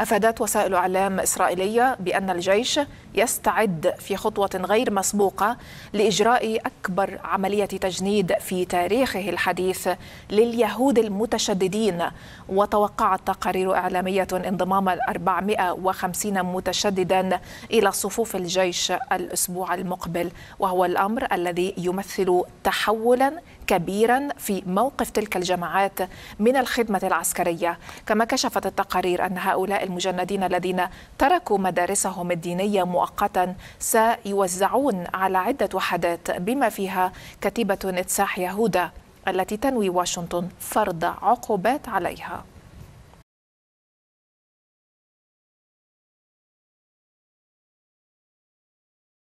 أفادت وسائل إعلام إسرائيلية بأن الجيش يستعد في خطوة غير مسبوقة لإجراء أكبر عملية تجنيد في تاريخه الحديث لليهود المتشددين وتوقعت تقارير إعلامية انضمام 450 متشددا إلى صفوف الجيش الأسبوع المقبل وهو الأمر الذي يمثل تحولا كبيرا في موقف تلك الجماعات من الخدمة العسكرية كما كشفت التقارير أن هؤلاء هؤلاء المجندين الذين تركوا مدارسهم الدينية مؤقتا سيوزعون على عدة وحدات بما فيها كتيبة إتساح يهودا التي تنوي واشنطن فرض عقوبات عليها